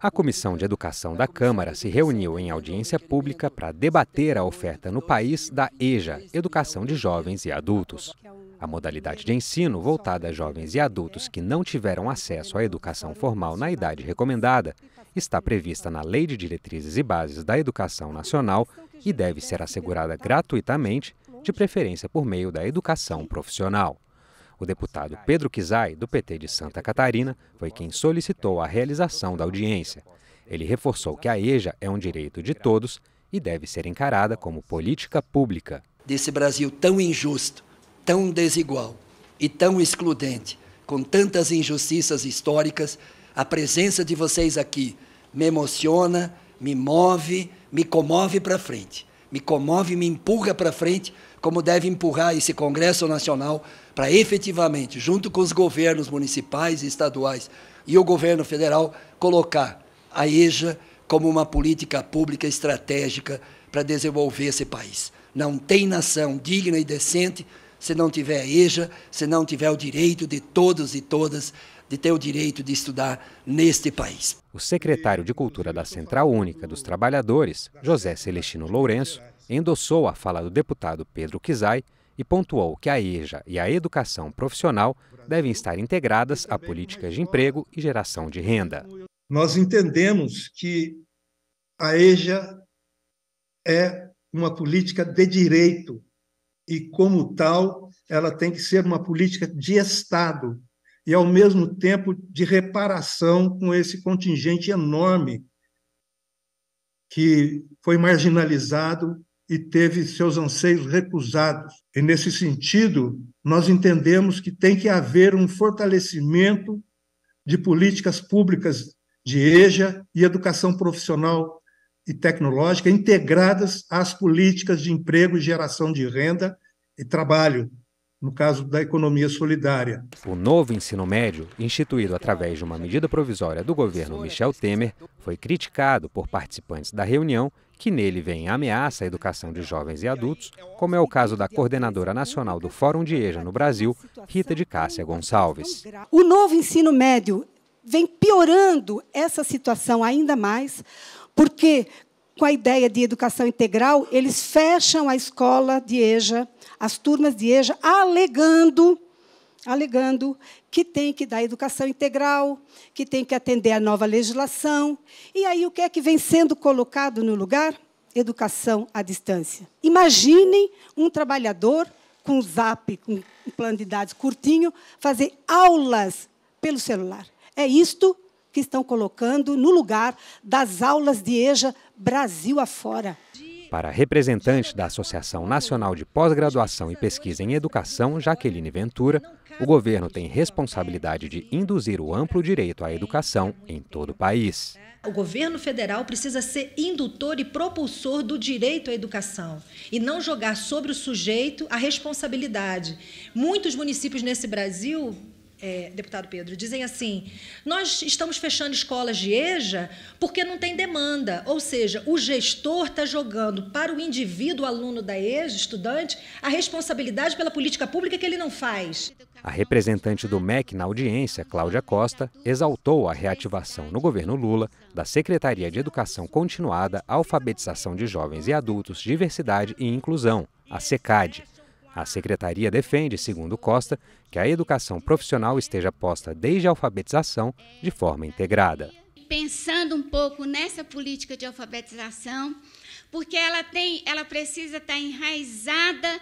A Comissão de Educação da Câmara se reuniu em audiência pública para debater a oferta no país da EJA, Educação de Jovens e Adultos. A modalidade de ensino voltada a jovens e adultos que não tiveram acesso à educação formal na idade recomendada está prevista na Lei de Diretrizes e Bases da Educação Nacional e deve ser assegurada gratuitamente, de preferência por meio da educação profissional. O deputado Pedro Kizai, do PT de Santa Catarina, foi quem solicitou a realização da audiência. Ele reforçou que a EJA é um direito de todos e deve ser encarada como política pública. Desse Brasil tão injusto, tão desigual e tão excludente, com tantas injustiças históricas, a presença de vocês aqui me emociona, me move, me comove para frente me comove, me empurra para frente, como deve empurrar esse Congresso Nacional para efetivamente, junto com os governos municipais e estaduais e o governo federal, colocar a EJA como uma política pública estratégica para desenvolver esse país. Não tem nação digna e decente se não tiver a EJA, se não tiver o direito de todos e todas de ter o direito de estudar neste país o secretário de Cultura da Central Única dos Trabalhadores, José Celestino Lourenço, endossou a fala do deputado Pedro Quizai e pontuou que a EJA e a educação profissional devem estar integradas a políticas de emprego e geração de renda. Nós entendemos que a EJA é uma política de direito e, como tal, ela tem que ser uma política de Estado, e, ao mesmo tempo, de reparação com esse contingente enorme que foi marginalizado e teve seus anseios recusados. E, nesse sentido, nós entendemos que tem que haver um fortalecimento de políticas públicas de EJA e educação profissional e tecnológica integradas às políticas de emprego e geração de renda e trabalho, no caso da economia solidária. O novo ensino médio, instituído através de uma medida provisória do governo Michel Temer, foi criticado por participantes da reunião que nele vem ameaça à educação de jovens e adultos, como é o caso da coordenadora nacional do Fórum de EJA no Brasil, Rita de Cássia Gonçalves. O novo ensino médio vem piorando essa situação ainda mais, porque com a ideia de educação integral, eles fecham a escola de EJA, as turmas de EJA, alegando, alegando que tem que dar educação integral, que tem que atender a nova legislação. E aí o que é que vem sendo colocado no lugar? Educação à distância. Imaginem um trabalhador com zap, com plano de dados curtinho, fazer aulas pelo celular. É isto que estão colocando no lugar das aulas de EJA Brasil afora. Para a representante da Associação Nacional de Pós-Graduação e Pesquisa em Educação, Jaqueline Ventura, o governo tem responsabilidade de induzir o amplo direito à educação em todo o país. O governo federal precisa ser indutor e propulsor do direito à educação e não jogar sobre o sujeito a responsabilidade. Muitos municípios nesse Brasil é, deputado Pedro, dizem assim: nós estamos fechando escolas de EJA porque não tem demanda. Ou seja, o gestor está jogando para o indivíduo, aluno da EJA, estudante, a responsabilidade pela política pública que ele não faz. A representante do MEC na audiência, Cláudia Costa, exaltou a reativação no governo Lula da Secretaria de Educação Continuada, Alfabetização de Jovens e Adultos, Diversidade e Inclusão, a SECAD a secretaria defende, segundo Costa, que a educação profissional esteja posta desde a alfabetização de forma integrada. Pensando um pouco nessa política de alfabetização, porque ela tem, ela precisa estar tá enraizada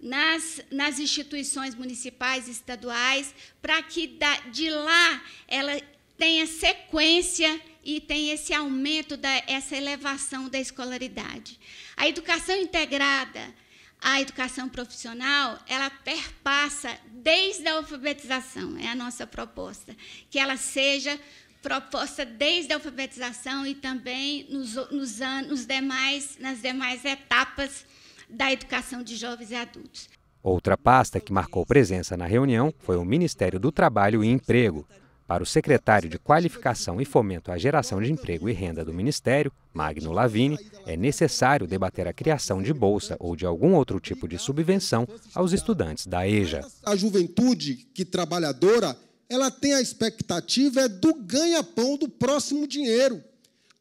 nas, nas instituições municipais e estaduais, para que da, de lá ela tenha sequência e tenha esse aumento, da, essa elevação da escolaridade. A educação integrada, a educação profissional, ela perpassa desde a alfabetização, é a nossa proposta, que ela seja proposta desde a alfabetização e também nos, nos, nos demais, nas demais etapas da educação de jovens e adultos. Outra pasta que marcou presença na reunião foi o Ministério do Trabalho e Emprego. Para o secretário de Qualificação e Fomento à Geração de Emprego e Renda do Ministério, Magno Lavini, é necessário debater a criação de bolsa ou de algum outro tipo de subvenção aos estudantes da EJA. A juventude que trabalhadora, ela tem a expectativa é do ganha-pão do próximo dinheiro.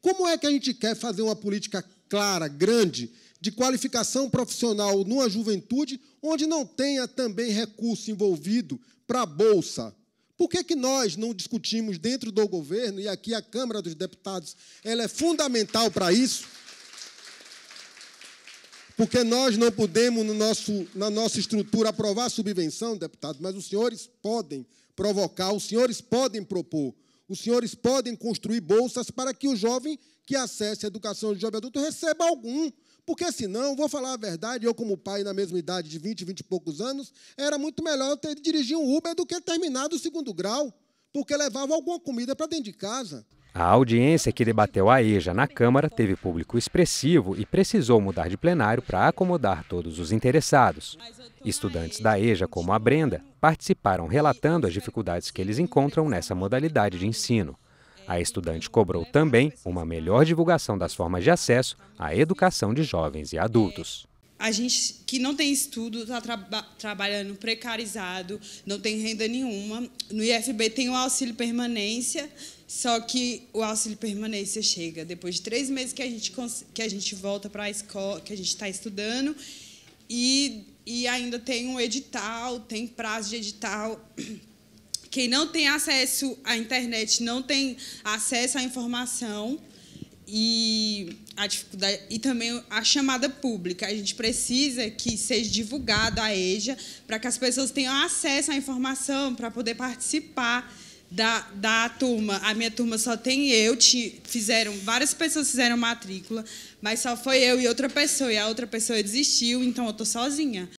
Como é que a gente quer fazer uma política clara, grande, de qualificação profissional numa juventude onde não tenha também recurso envolvido para a bolsa, por que, que nós não discutimos dentro do governo, e aqui a Câmara dos Deputados ela é fundamental para isso? Porque nós não podemos, no nosso, na nossa estrutura, aprovar subvenção, deputado, mas os senhores podem provocar, os senhores podem propor, os senhores podem construir bolsas para que o jovem que acesse a educação de jovem adulto receba algum. Porque senão, vou falar a verdade, eu como pai na mesma idade de 20, 20 e poucos anos, era muito melhor ter dirigir um Uber do que terminar o segundo grau, porque levava alguma comida para dentro de casa. A audiência que debateu a EJA na Câmara teve público expressivo e precisou mudar de plenário para acomodar todos os interessados. Estudantes da EJA, como a Brenda, participaram relatando as dificuldades que eles encontram nessa modalidade de ensino. A estudante cobrou também uma melhor divulgação das formas de acesso à educação de jovens e adultos. A gente que não tem estudo está tra trabalhando precarizado, não tem renda nenhuma. No IFB tem o auxílio permanência, só que o auxílio permanência chega depois de três meses que a gente, que a gente volta para a escola, que a gente está estudando, e, e ainda tem um edital, tem prazo de edital quem não tem acesso à internet não tem acesso à informação e a dificuldade e também a chamada pública. A gente precisa que seja divulgada a EJA para que as pessoas tenham acesso à informação para poder participar da, da turma. A minha turma só tem eu, te, fizeram várias pessoas fizeram matrícula, mas só foi eu e outra pessoa e a outra pessoa desistiu, então eu tô sozinha.